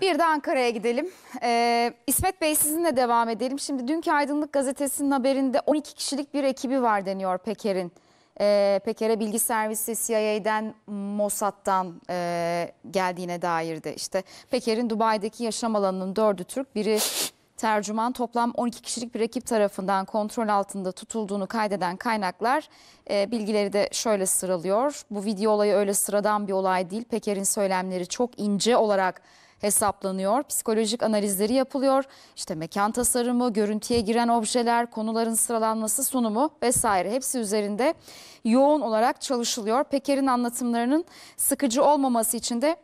Bir de Ankara'ya gidelim. Ee, İsmet Bey sizinle devam edelim. Şimdi dünkü Aydınlık Gazetesi'nin haberinde 12 kişilik bir ekibi var deniyor Peker'in. Ee, Peker'e bilgi servisi CIA'den, Mossad'dan e, geldiğine dair de işte Peker'in Dubai'deki yaşam alanının dördü Türk, biri tercüman toplam 12 kişilik bir ekip tarafından kontrol altında tutulduğunu kaydeden kaynaklar e, bilgileri de şöyle sıralıyor. Bu video olayı öyle sıradan bir olay değil. Peker'in söylemleri çok ince olarak hesaplanıyor. Psikolojik analizleri yapılıyor. İşte mekan tasarımı, görüntüye giren objeler, konuların sıralanması, sunumu vesaire hepsi üzerinde yoğun olarak çalışılıyor. Peker'in anlatımlarının sıkıcı olmaması için de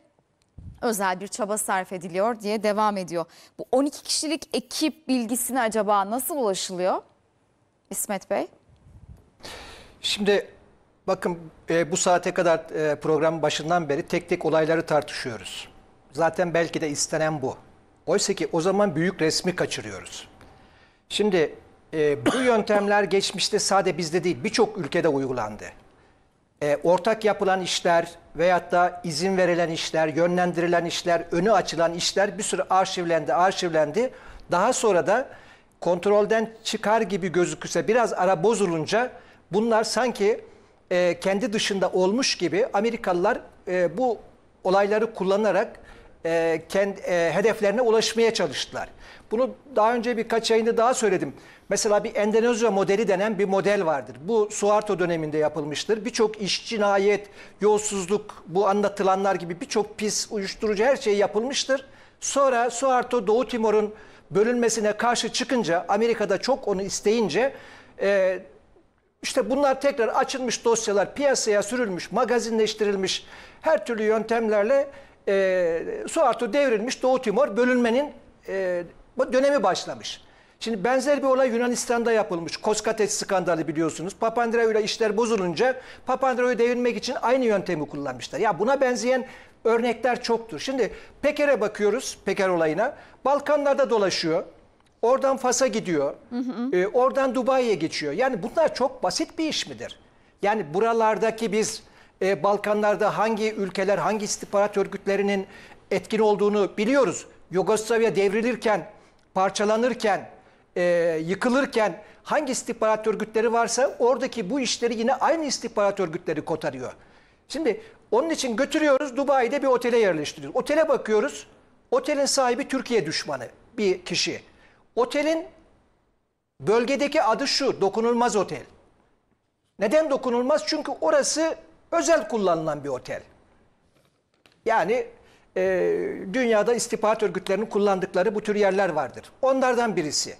özel bir çaba sarf ediliyor diye devam ediyor. Bu 12 kişilik ekip bilgisine acaba nasıl ulaşılıyor? İsmet Bey. Şimdi bakın e, bu saate kadar e, programın başından beri tek tek olayları tartışıyoruz. Zaten belki de istenen bu. Oysa ki o zaman büyük resmi kaçırıyoruz. Şimdi e, bu yöntemler geçmişte sade bizde değil birçok ülkede uygulandı. E, ortak yapılan işler veyahut da izin verilen işler, yönlendirilen işler, önü açılan işler bir sürü arşivlendi, arşivlendi. Daha sonra da kontrolden çıkar gibi gözükürse biraz ara bozulunca bunlar sanki e, kendi dışında olmuş gibi Amerikalılar e, bu olayları kullanarak e, kendi, e, hedeflerine ulaşmaya çalıştılar. Bunu daha önce birkaç yayında daha söyledim. Mesela bir Endonezya modeli denen bir model vardır. Bu Suarto döneminde yapılmıştır. Birçok iş cinayet, yolsuzluk, bu anlatılanlar gibi birçok pis, uyuşturucu her şey yapılmıştır. Sonra Suarto Doğu Timor'un bölünmesine karşı çıkınca, Amerika'da çok onu isteyince... E, işte bunlar tekrar açılmış dosyalar piyasaya sürülmüş, magazinleştirilmiş her türlü yöntemlerle e, Suartu devrilmiş, Doğu Timor bölünmenin e, dönemi başlamış. Şimdi benzer bir olay Yunanistan'da yapılmış. Koskates skandalı biliyorsunuz. Papandreou ile işler bozulunca Papandreou'yu devirmek için aynı yöntemi kullanmışlar. Ya buna benzeyen örnekler çoktur. Şimdi Peker'e bakıyoruz, Peker olayına. Balkanlarda dolaşıyor. Oradan Fas'a gidiyor. Hı hı. E, oradan Dubai'ye geçiyor. Yani bunlar çok basit bir iş midir? Yani buralardaki biz e, Balkanlarda hangi ülkeler, hangi istihbarat örgütlerinin etkin olduğunu biliyoruz. Yugoslavya devrilirken, parçalanırken, e, yıkılırken hangi istihbarat örgütleri varsa oradaki bu işleri yine aynı istihbarat örgütleri kotarıyor. Şimdi onun için götürüyoruz Dubai'de bir otele yerleştiriyoruz. Otele bakıyoruz. Otelin sahibi Türkiye düşmanı bir kişi. Otelin bölgedeki adı şu dokunulmaz otel. Neden dokunulmaz? Çünkü orası Özel kullanılan bir otel. Yani e, dünyada istihbarat örgütlerinin kullandıkları bu tür yerler vardır. Onlardan birisi.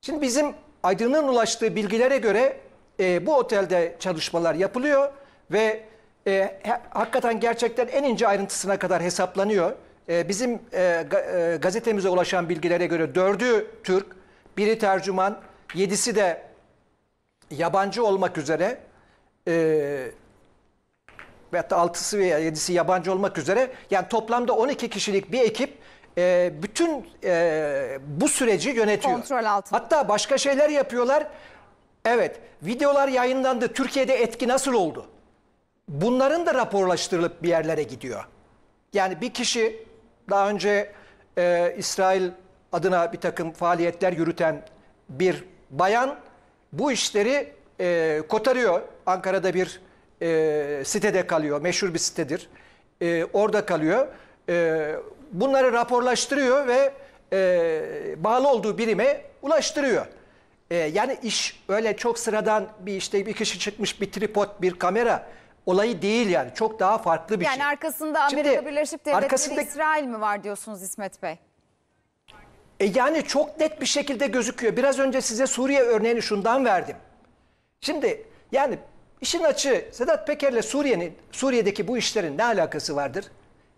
Şimdi bizim Aydın'ın ulaştığı bilgilere göre e, bu otelde çalışmalar yapılıyor ve e, hakikaten gerçekten en ince ayrıntısına kadar hesaplanıyor. E, bizim e, e, gazetemize ulaşan bilgilere göre dördü Türk, biri tercüman, yedisi de yabancı olmak üzere e, ve hatta 6'sı veya 7'si yabancı olmak üzere yani toplamda 12 kişilik bir ekip e, bütün e, bu süreci yönetiyor. Kontrol altında. Hatta başka şeyler yapıyorlar. Evet videolar yayınlandı. Türkiye'de etki nasıl oldu? Bunların da raporlaştırılıp bir yerlere gidiyor. Yani bir kişi daha önce e, İsrail adına bir takım faaliyetler yürüten bir bayan bu işleri e, kotarıyor. Ankara'da bir e, sitede kalıyor. Meşhur bir sitedir. E, orada kalıyor. E, bunları raporlaştırıyor ve e, bağlı olduğu birime ulaştırıyor. E, yani iş öyle çok sıradan bir işte bir kişi çıkmış bir tripod, bir kamera olayı değil yani. Çok daha farklı bir yani şey. Yani arkasında Amerika Şimdi, Birleşik Devletleri arkasında... İsrail mi var diyorsunuz İsmet Bey? E yani çok net bir şekilde gözüküyor. Biraz önce size Suriye örneğini şundan verdim. Şimdi yani İşin açığı Sedat Peker'le Suriye'nin Suriye'deki bu işlerin ne alakası vardır?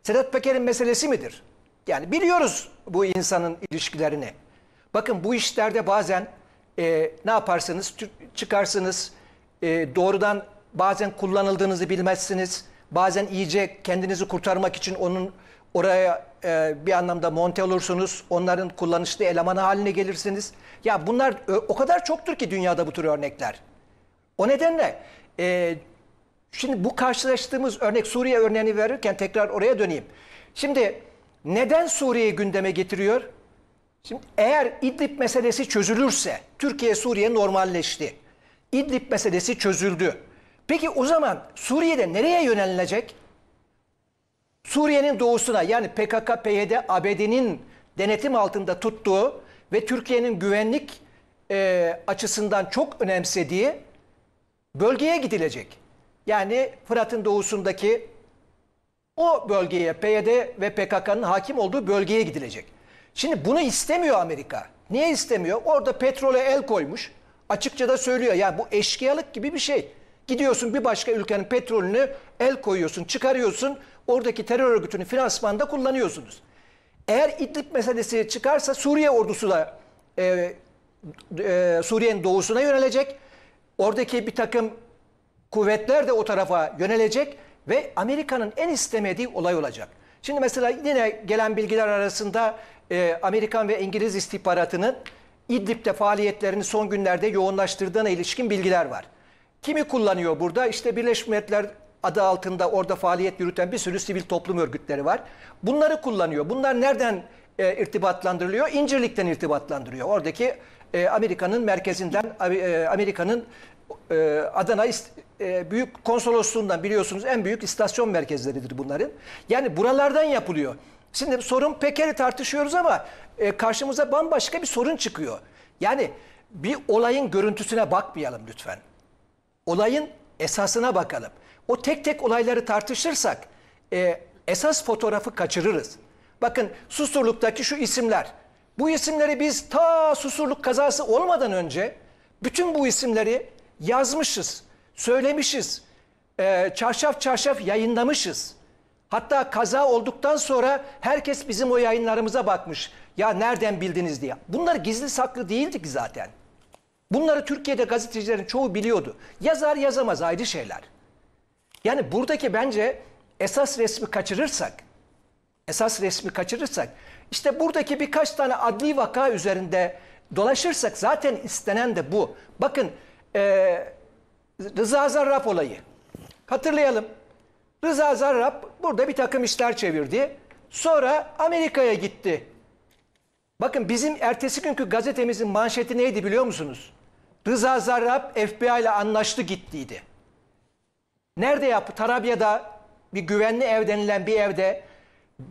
Sedat Peker'in meselesi midir? Yani biliyoruz bu insanın ilişkilerini. Bakın bu işlerde bazen e, ne yaparsınız? Çıkarsınız, e, doğrudan bazen kullanıldığınızı bilmezsiniz. Bazen iyice kendinizi kurtarmak için onun oraya e, bir anlamda monte olursunuz. Onların kullanışlı elemanı haline gelirsiniz. Ya bunlar e, o kadar çoktur ki dünyada bu tür örnekler. O nedenle e, şimdi bu karşılaştığımız örnek Suriye örneğini verirken tekrar oraya döneyim. Şimdi neden Suriye'yi gündeme getiriyor? Şimdi eğer İdlib meselesi çözülürse, Türkiye-Suriye normalleşti. İdlib meselesi çözüldü. Peki o zaman Suriye'de nereye yönelilecek? Suriye'nin doğusuna yani PKK, PYD, ABD'nin denetim altında tuttuğu ve Türkiye'nin güvenlik e, açısından çok önemsediği bölgeye gidilecek. Yani Fırat'ın doğusundaki o bölgeye PYD ve PKK'nın hakim olduğu bölgeye gidilecek. Şimdi bunu istemiyor Amerika. Niye istemiyor? Orada petrole el koymuş. Açıkça da söylüyor. Yani bu eşkıyalık gibi bir şey. Gidiyorsun bir başka ülkenin petrolünü el koyuyorsun, çıkarıyorsun. Oradaki terör örgütünü finansmanda kullanıyorsunuz. Eğer İdlib meselesi çıkarsa Suriye ordusu da e, e, Suriye'nin doğusuna yönelecek. Oradaki bir takım kuvvetler de o tarafa yönelecek ve Amerika'nın en istemediği olay olacak. Şimdi mesela yine gelen bilgiler arasında e, Amerikan ve İngiliz istihbaratının İdlib'de faaliyetlerini son günlerde yoğunlaştırdığına ilişkin bilgiler var. Kimi kullanıyor burada? İşte Birleşmiş Milletler adı altında orada faaliyet yürüten bir sürü sivil toplum örgütleri var. Bunları kullanıyor. Bunlar nereden e, irtibatlandırılıyor. İncirlik'ten irtibatlandırıyor. Oradaki e, Amerika'nın merkezinden, e, Amerika'nın e, Adana e, Büyük Konsolosluğundan biliyorsunuz en büyük istasyon merkezleridir bunların. Yani buralardan yapılıyor. Şimdi sorun pekeri tartışıyoruz ama e, karşımıza bambaşka bir sorun çıkıyor. Yani bir olayın görüntüsüne bakmayalım lütfen. Olayın esasına bakalım. O tek tek olayları tartışırsak e, esas fotoğrafı kaçırırız. Bakın Susurluk'taki şu isimler. Bu isimleri biz ta Susurluk kazası olmadan önce bütün bu isimleri yazmışız, söylemişiz. E, çarşaf çarşaf yayınlamışız. Hatta kaza olduktan sonra herkes bizim o yayınlarımıza bakmış. Ya nereden bildiniz diye. Bunlar gizli saklı değildi ki zaten. Bunları Türkiye'de gazetecilerin çoğu biliyordu. Yazar yazamaz ayrı şeyler. Yani buradaki bence esas resmi kaçırırsak esas resmi kaçırırsak işte buradaki birkaç tane adli vaka üzerinde dolaşırsak zaten istenen de bu. Bakın e, Rıza Zarrab olayı hatırlayalım. Rıza Zarrab burada bir takım işler çevirdi. Sonra Amerika'ya gitti. Bakın bizim ertesi günkü gazetemizin manşeti neydi biliyor musunuz? Rıza Zarrab FBI ile anlaştı gittiydi. Nerede yaptı? Tarabya'da bir güvenli ev denilen bir evde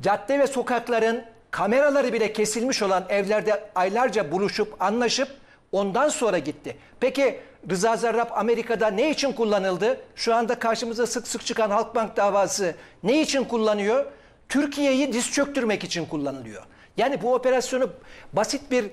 cadde ve sokakların kameraları bile kesilmiş olan evlerde aylarca buluşup anlaşıp ondan sonra gitti. Peki Rıza Zarrab Amerika'da ne için kullanıldı? Şu anda karşımıza sık sık çıkan Halkbank davası ne için kullanıyor? Türkiye'yi diz çöktürmek için kullanılıyor. Yani bu operasyonu basit bir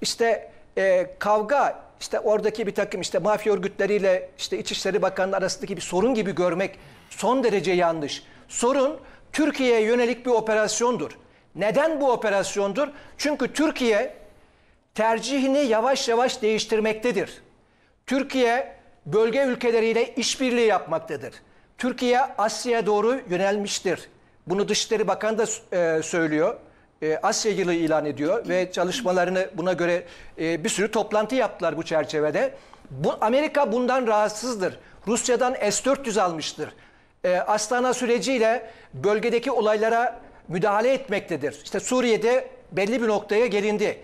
işte e, kavga, işte oradaki bir takım işte mafya örgütleriyle işte İçişleri Bakanlığı arasındaki bir sorun gibi görmek son derece yanlış. Sorun Türkiye'ye yönelik bir operasyondur. Neden bu operasyondur? Çünkü Türkiye tercihini yavaş yavaş değiştirmektedir. Türkiye bölge ülkeleriyle işbirliği yapmaktadır. Türkiye Asya'ya doğru yönelmiştir. Bunu Dışişleri Bakanı da e, söylüyor. E, Asya yılı ilan ediyor ve çalışmalarını buna göre e, bir sürü toplantı yaptılar bu çerçevede. Bu, Amerika bundan rahatsızdır. Rusya'dan S-400 almıştır e, Astana süreciyle bölgedeki olaylara müdahale etmektedir. İşte Suriye'de belli bir noktaya gelindi.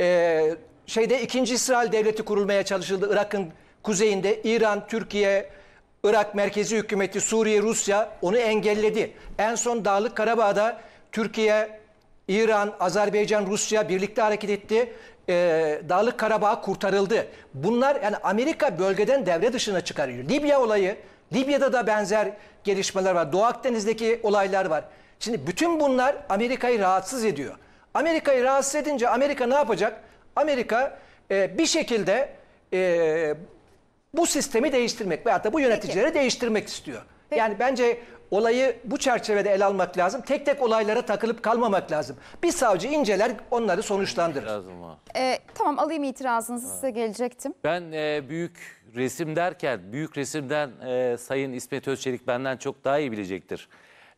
E, şeyde ikinci İsrail Devleti kurulmaya çalışıldı. Irak'ın kuzeyinde İran, Türkiye, Irak merkezi hükümeti, Suriye, Rusya onu engelledi. En son Dağlık Karabağ'da Türkiye, İran, Azerbaycan, Rusya birlikte hareket etti. Ee, Dağlık Karabağ kurtarıldı. Bunlar yani Amerika bölgeden devre dışına çıkarıyor. Libya olayı Libya'da da benzer gelişmeler var. Doğu Akdeniz'deki olaylar var. Şimdi bütün bunlar Amerika'yı rahatsız ediyor. Amerika'yı rahatsız edince Amerika ne yapacak? Amerika e, bir şekilde e, bu sistemi değiştirmek veyahut da bu yöneticileri Peki. değiştirmek istiyor. Peki. Yani bence olayı bu çerçevede ele almak lazım. Tek tek olaylara takılıp kalmamak lazım. Bir savcı inceler onları sonuçlandırır. Lazım ee, tamam alayım itirazınızı size gelecektim. Ben e, büyük resim derken, büyük resimden e, Sayın İsmet Özçelik benden çok daha iyi bilecektir.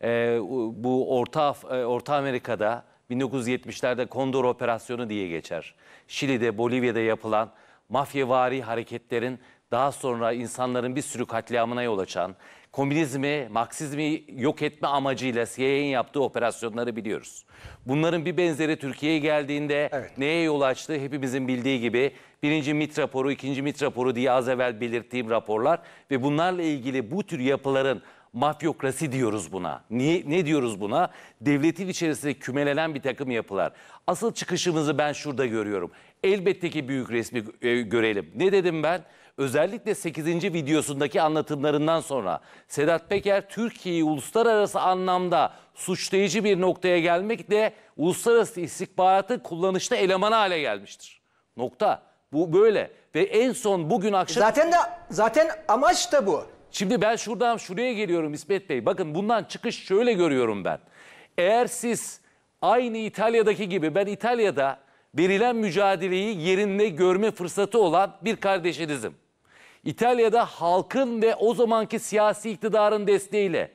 E, bu Orta, e, Orta Amerika'da 1970'lerde Kondor Operasyonu diye geçer. Şili'de, Bolivya'da yapılan mafyavari hareketlerin daha sonra insanların bir sürü katliamına yol açan, komünizmi, Marksizmi yok etme amacıyla CIA'nin yaptığı operasyonları biliyoruz. Bunların bir benzeri Türkiye'ye geldiğinde evet. neye yol açtı hepimizin bildiği gibi birinci MIT raporu, ikinci MIT raporu diye az evvel belirttiğim raporlar ve bunlarla ilgili bu tür yapıların mafyokrasi diyoruz buna. Niye, ne diyoruz buna? Devletin içerisinde kümelenen bir takım yapılar. Asıl çıkışımızı ben şurada görüyorum. Elbette ki büyük resmi e, görelim. Ne dedim ben? Özellikle 8. videosundaki anlatımlarından sonra Sedat Peker Türkiye'yi uluslararası anlamda suçlayıcı bir noktaya gelmekle uluslararası istihbaratı kullanışlı elemanı hale gelmiştir. Nokta. Bu böyle ve en son bugün akşam Zaten de zaten amaç da bu. Şimdi ben şuradan şuraya geliyorum İsmet Bey. Bakın bundan çıkış şöyle görüyorum ben. Eğer siz aynı İtalya'daki gibi ben İtalya'da verilen mücadeleyi yerinde görme fırsatı olan bir kardeşinizim. İtalya'da halkın ve o zamanki siyasi iktidarın desteğiyle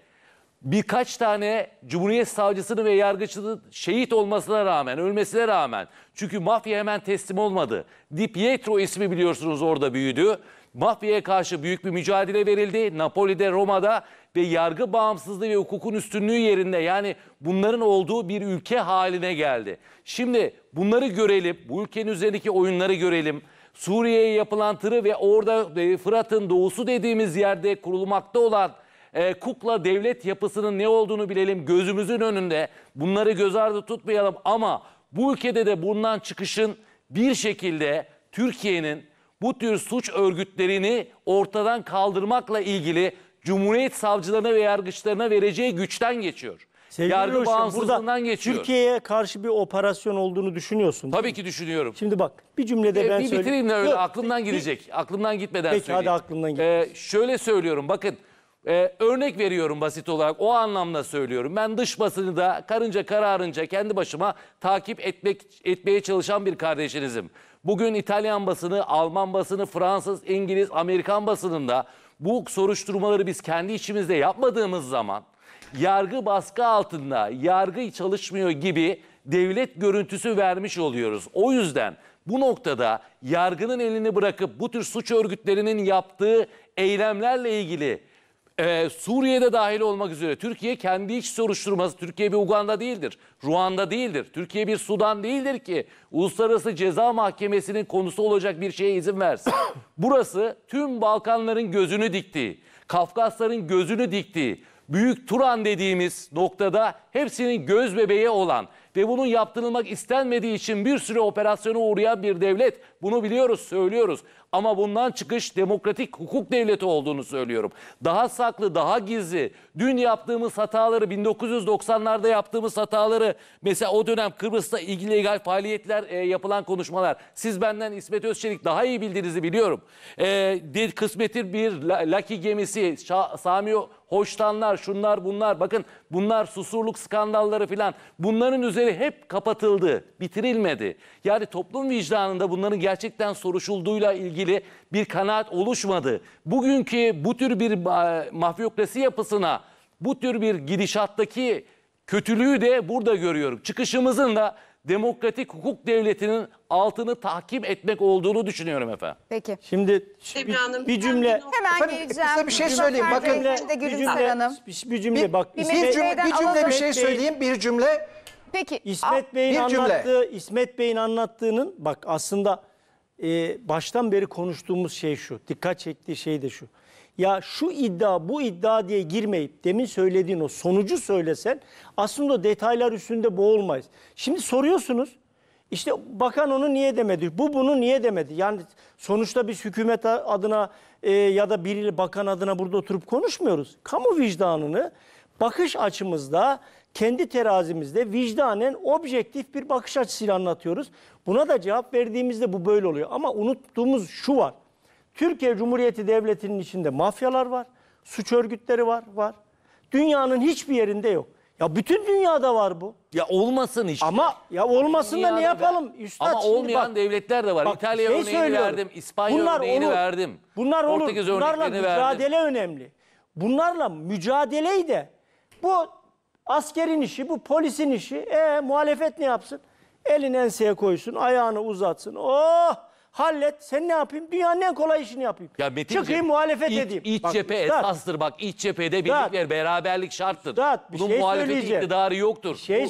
birkaç tane Cumhuriyet Savcısını ve yargıcını şehit olmasına rağmen, ölmesine rağmen. Çünkü mafya hemen teslim olmadı. Di Pietro ismi biliyorsunuz orada büyüdü. Mafyaya karşı büyük bir mücadele verildi. Napoli'de, Roma'da ve yargı bağımsızlığı ve hukukun üstünlüğü yerinde yani bunların olduğu bir ülke haline geldi. Şimdi bunları görelim, bu ülkenin üzerindeki oyunları görelim. Suriye'ye yapılan tırı ve orada e, Fırat'ın doğusu dediğimiz yerde kurulmakta olan e, kukla devlet yapısının ne olduğunu bilelim gözümüzün önünde. Bunları göz ardı tutmayalım ama bu ülkede de bundan çıkışın bir şekilde Türkiye'nin bu tür suç örgütlerini ortadan kaldırmakla ilgili Cumhuriyet savcılarına ve yargıçlarına vereceği güçten geçiyor. Sevgili Yargı Hoşum, bağımsızlığından geçiyor. Türkiye'ye karşı bir operasyon olduğunu düşünüyorsun. Tabii ki düşünüyorum. Şimdi bak bir cümlede ben bir söyleyeyim. bitireyim de öyle Yok, aklımdan bir- gidecek. Aklımdan gitmeden Peki, söyleyeyim. hadi aklımdan git. Ee, şöyle söylüyorum bakın. e, örnek veriyorum basit olarak o anlamda söylüyorum. Ben dış basını da karınca kararınca kendi başıma takip etmek etmeye çalışan bir kardeşinizim. Bugün İtalyan basını, Alman basını, Fransız, İngiliz, Amerikan basınında bu soruşturmaları biz kendi içimizde yapmadığımız zaman yargı baskı altında, yargı çalışmıyor gibi devlet görüntüsü vermiş oluyoruz. O yüzden bu noktada yargının elini bırakıp bu tür suç örgütlerinin yaptığı eylemlerle ilgili e, Suriye'de dahil olmak üzere Türkiye kendi iç soruşturması, Türkiye bir Uganda değildir, Ruanda değildir, Türkiye bir Sudan değildir ki Uluslararası Ceza Mahkemesi'nin konusu olacak bir şeye izin versin. Burası tüm Balkanların gözünü diktiği, Kafkasların gözünü diktiği, Büyük Turan dediğimiz noktada hepsinin göz bebeği olan ve bunun yaptırılmak istenmediği için bir sürü operasyona uğrayan bir devlet. Bunu biliyoruz, söylüyoruz. Ama bundan çıkış demokratik hukuk devleti olduğunu söylüyorum. Daha saklı, daha gizli. Dün yaptığımız hataları, 1990'larda yaptığımız hataları, mesela o dönem Kıbrıs'ta illegal faaliyetler e, yapılan konuşmalar. Siz benden İsmet Özçelik daha iyi bildiğinizi biliyorum. E, kısmeti bir Laki gemisi, Şa, Sami Hoştanlar, şunlar bunlar. Bakın bunlar susurluk skandalları filan. Bunların üzerine meseleleri hep kapatıldı, bitirilmedi. Yani toplum vicdanında bunların gerçekten soruşulduğuyla ilgili bir kanaat oluşmadı. Bugünkü bu tür bir e, mafyokrasi yapısına, bu tür bir gidişattaki kötülüğü de burada görüyorum. Çıkışımızın da demokratik hukuk devletinin altını tahkim etmek olduğunu düşünüyorum efendim. Peki. Şimdi bir, Hanım, bir cümle hemen efendim, geleceğim. Size bir şey söyleyeyim. Bakın bir cümle, bir cümle, bir bir, bir cümle Bir, bir cümle, bir, cümle bir şey söyleyeyim. Bir cümle Peki. İsmet Bey'in bir cümle. anlattığı, İsmet Bey'in anlattığının bak aslında e, baştan beri konuştuğumuz şey şu. Dikkat çektiği şey de şu. Ya şu iddia bu iddia diye girmeyip demin söylediğin o sonucu söylesen aslında o detaylar üstünde boğulmayız. Şimdi soruyorsunuz. İşte bakan onu niye demedi? Bu bunu niye demedi? Yani sonuçta biz hükümet adına e, ya da biriyle bakan adına burada oturup konuşmuyoruz. Kamu vicdanını bakış açımızda kendi terazimizde vicdanen objektif bir bakış açısıyla anlatıyoruz. Buna da cevap verdiğimizde bu böyle oluyor. Ama unuttuğumuz şu var. Türkiye Cumhuriyeti Devleti'nin içinde mafyalar var, suç örgütleri var, var. Dünyanın hiçbir yerinde yok. Ya bütün dünyada var bu. Ya olmasın işte. Ama ya olmasın Dünyada da ne yapalım? Üstad Ama olmayan bak, devletler de var. Bak, İtalya şey örneğini verdim, İspanya bunlar örneğini olur. verdim. Bunlar olur. Portekiz Bunlarla mücadele verdim. önemli. Bunlarla mücadeleyi de bu Askerin işi bu, polisin işi. E muhalefet ne yapsın? Elin enseye koysun, ayağını uzatsın. Oh! Hallet. Sen ne yapayım? Dünyanın en kolay işini yapayım. Ya Metin Çıkayım muhalefet iç, edeyim. İç bak, cephe üstad, esastır bak. İç cephede birlik ve beraberlik şarttır. Üstad, bir Bunun şey muhalefeti iktidarı yoktur. Şey, Bu,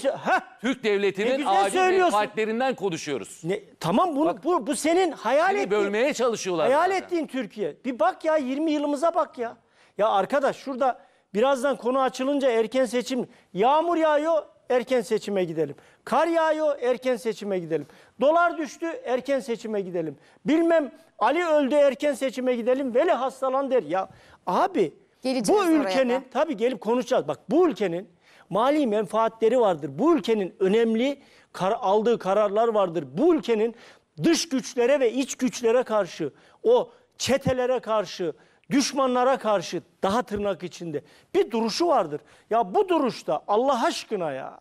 Türk devletinin güzel acil partilerinden konuşuyoruz. ne, tamam bunu, bu, bu senin hayal ettiğin. bölmeye çalışıyorlar. Hayal ettiğin Türkiye. Bir bak ya 20 yılımıza bak ya. Ya arkadaş şurada birazdan konu açılınca erken seçim. Yağmur yağıyor erken seçime gidelim. Kar yağıyor erken seçime gidelim. Dolar düştü erken seçime gidelim. Bilmem Ali öldü erken seçime gidelim. Veli hastalan der ya. Abi Geleceğiz bu ülkenin tabii gelip konuşacağız. Bak bu ülkenin mali menfaatleri vardır. Bu ülkenin önemli kar, aldığı kararlar vardır. Bu ülkenin dış güçlere ve iç güçlere karşı o çetelere karşı düşmanlara karşı daha tırnak içinde bir duruşu vardır. Ya bu duruşta Allah aşkına ya.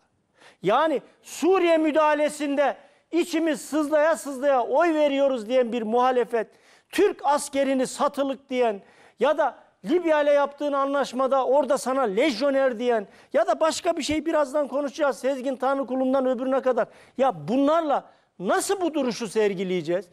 Yani Suriye müdahalesinde içimiz sızlaya sızlaya oy veriyoruz diyen bir muhalefet, Türk askerini satılık diyen ya da Libya ile yaptığın anlaşmada orada sana lejyoner diyen ya da başka bir şey birazdan konuşacağız Sezgin Tanrı kulundan öbürüne kadar. Ya bunlarla nasıl bu duruşu sergileyeceğiz?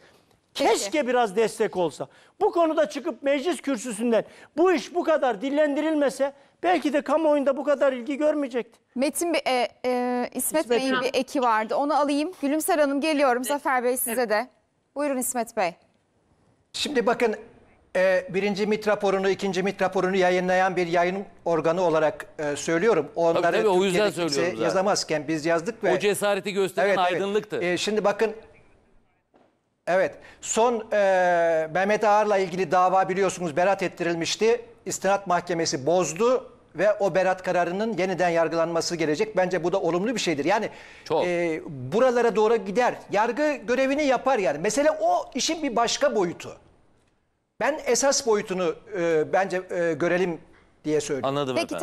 Keşke. Keşke biraz destek olsa. Bu konuda çıkıp meclis kürsüsünden bu iş bu kadar dillendirilmese belki de kamuoyunda bu kadar ilgi görmeyecekti. Metin Bey, e, e, İsmet, İsmet Bey'in bir eki vardı. Onu alayım. Gülümser Hanım geliyorum. Zafer Bey size de. Buyurun İsmet Bey. Şimdi bakın e, birinci MIT raporunu, ikinci MIT raporunu yayınlayan bir yayın organı olarak e, söylüyorum. Onları tabii, o yüzden Türkiye'de söylüyorum yazamazken biz yazdık ve... O cesareti gösteren aydınlıktı. E, şimdi bakın Evet. Son e, Mehmet Ağar'la ilgili dava biliyorsunuz berat ettirilmişti. İstinat Mahkemesi bozdu ve o berat kararının yeniden yargılanması gelecek. Bence bu da olumlu bir şeydir. Yani Çok. e, buralara doğru gider. Yargı görevini yapar yani. Mesele o işin bir başka boyutu. Ben esas boyutunu e, bence e, görelim diye söylüyorum. Anladım Peki, efendim.